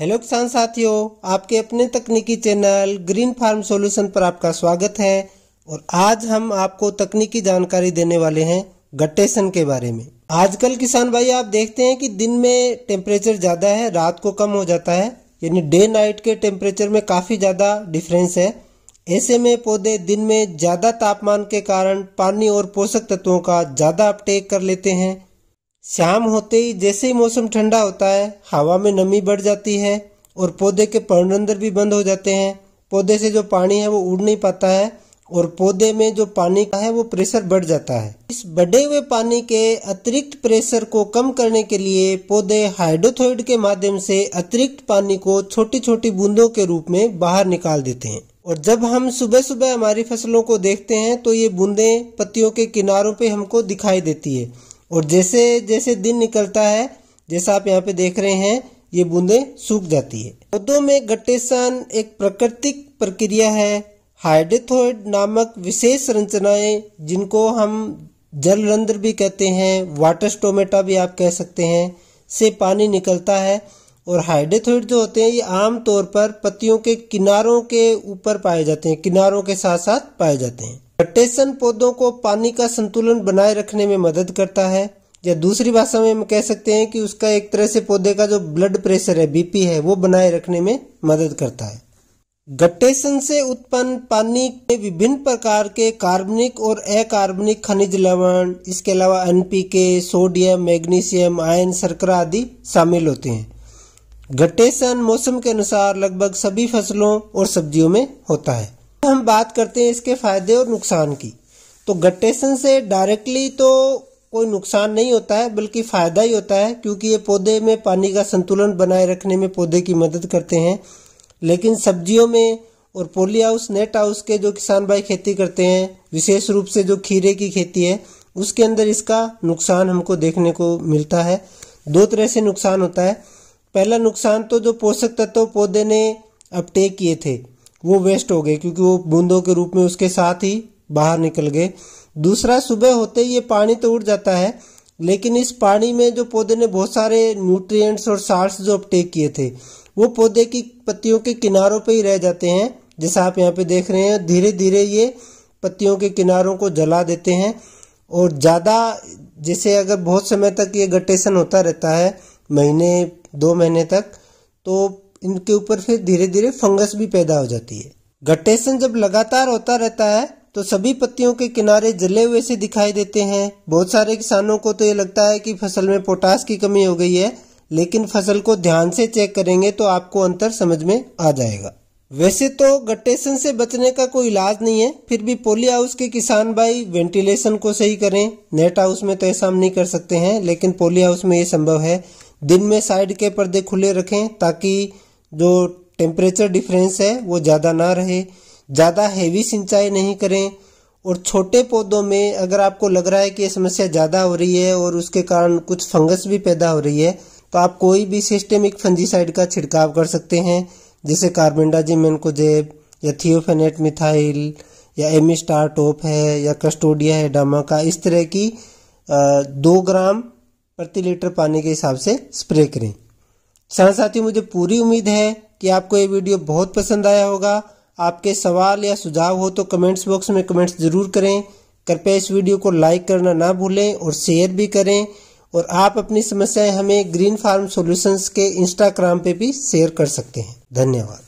hello किसान साथियों आपके अपने तकनीकी चैनल ग्रीन फार्म सॉल्यूशन पर आपका स्वागत है और आज हम आपको तकनीकी जानकारी देने वाले हैं गटेशन के बारे में आजकल किसान भाई आप देखते हैं कि दिन में टेम्परेचर ज़्यादा है रात को कम हो जाता है यानी डे नाइट के टेम्परेचर में काफ़ी ज़्यादा डिफरेंस है ऐसे में पौधे दिन में ज़्यादा तापमान के कारण पानी और पोषक तत्वों का ज़्यादा अपटेक कर लेते हैं शाम होते ही जैसे ही मौसम ठंडा होता है हवा में नमी बढ़ जाती है और पौधे के पर्णंदर भी बंद हो जाते हैं पौधे से जो पानी है वो उड़ नहीं पाता है और पौधे में जो पानी का है वो प्रेशर बढ़ जाता है इस बढ़े हुए पानी के अतिरिक्त प्रेशर को कम करने के लिए पौधे हाइड्रोथोइड के माध्यम से अतिरिक्त पानी को छोटी छोटी बूंदों के रूप में बाहर निकाल देते हैं और जब हम सुबह सुबह हमारी फसलों को देखते हैं तो ये बूंदे पत्तियों के किनारों पे हमको दिखाई देती है और जैसे जैसे दिन निकलता है जैसा आप यहाँ पे देख रहे हैं ये बूंदे सूख जाती है पौधों में गट्टेसान एक प्राकृतिक प्रक्रिया है हाइड्रेथोइड नामक विशेष संरचनाएं जिनको हम जल रंध्र भी कहते हैं वाटर स्टोमेटा भी आप कह सकते हैं से पानी निकलता है और हाइड्रेथोइड जो होते हैं ये आमतौर पर पत्तियों के किनारों के ऊपर पाए जाते हैं किनारों के साथ साथ पाए जाते हैं रोटेशन पौधों को पानी का संतुलन बनाए रखने में मदद करता है या दूसरी भाषा में हम कह सकते हैं कि उसका एक तरह से पौधे का जो ब्लड प्रेशर है बीपी है वो बनाए रखने में मदद करता है गटेशन से उत्पन्न पानी के विभिन्न प्रकार के कार्बनिक और अकार्बनिक खनिज लवण इसके अलावा एनपीके सोडियम मैग्नीशियम आयन शर्करा आदि शामिल होते हैं गटेशन मौसम के अनुसार लगभग सभी फसलों और सब्जियों में होता है हम बात करते हैं इसके फ़ायदे और नुकसान की तो गट्टेसन से डायरेक्टली तो कोई नुकसान नहीं होता है बल्कि फ़ायदा ही होता है क्योंकि ये पौधे में पानी का संतुलन बनाए रखने में पौधे की मदद करते हैं लेकिन सब्जियों में और पोली हाउस नेट हाउस के जो किसान भाई खेती करते हैं विशेष रूप से जो खीरे की खेती है उसके अंदर इसका नुकसान हमको देखने को मिलता है दो तरह से नुकसान होता है पहला नुकसान तो जो पोषक तत्व पौधे ने अपटेक किए थे वो वेस्ट हो गए क्योंकि वो बूंदों के रूप में उसके साथ ही बाहर निकल गए दूसरा सुबह होते ही ये पानी तो उड़ जाता है लेकिन इस पानी में जो पौधे ने बहुत सारे न्यूट्रिएंट्स और साल्ट जो अपटेक किए थे वो पौधे की पत्तियों के किनारों पर ही रह जाते हैं जैसा आप यहाँ पे देख रहे हैं धीरे धीरे ये पत्तियों के किनारों को जला देते हैं और ज़्यादा जैसे अगर बहुत समय तक ये गटेशन होता रहता है महीने दो महीने तक तो इनके ऊपर फिर धीरे धीरे फंगस भी पैदा हो जाती है गटेशन जब लगातार होता रहता है तो सभी पत्तियों के किनारे जले हुए से दिखाई देते हैं बहुत सारे किसानों को तो ये लगता है कि फसल में पोटास की कमी हो गई है लेकिन फसल को ध्यान से चेक करेंगे तो आपको अंतर समझ में आ जाएगा वैसे तो गटेशन से बचने का कोई इलाज नहीं है फिर भी पोली हाउस के किसान भाई वेंटिलेशन को सही करें नेट हाउस में तो ऐसा हम नहीं कर सकते हैं लेकिन पोली हाउस में ये संभव है दिन में साइड के पर्दे खुले रखें ताकि जो टेम्परेचर डिफरेंस है वो ज़्यादा ना रहे ज़्यादा हैवी सिंचाई नहीं करें और छोटे पौधों में अगर आपको लग रहा है कि ये समस्या ज़्यादा हो रही है और उसके कारण कुछ फंगस भी पैदा हो रही है तो आप कोई भी सिस्टेमिक फंजीसाइड का छिड़काव कर सकते हैं जैसे कार्बेंडाजी मैनकोजेब या थियोफेनेट मिथाइल या एमिस्टार टोप है या कस्टोडिया है डामा का इस तरह की दो ग्राम प्रति लीटर पानी के हिसाब से स्प्रे करें साथ साथियों मुझे पूरी उम्मीद है कि आपको ये वीडियो बहुत पसंद आया होगा आपके सवाल या सुझाव हो तो कमेंट्स बॉक्स में कमेंट्स ज़रूर करें कृपया इस वीडियो को लाइक करना ना भूलें और शेयर भी करें और आप अपनी समस्याएं हमें ग्रीन फार्म सॉल्यूशंस के इंस्टाग्राम पे भी शेयर कर सकते हैं धन्यवाद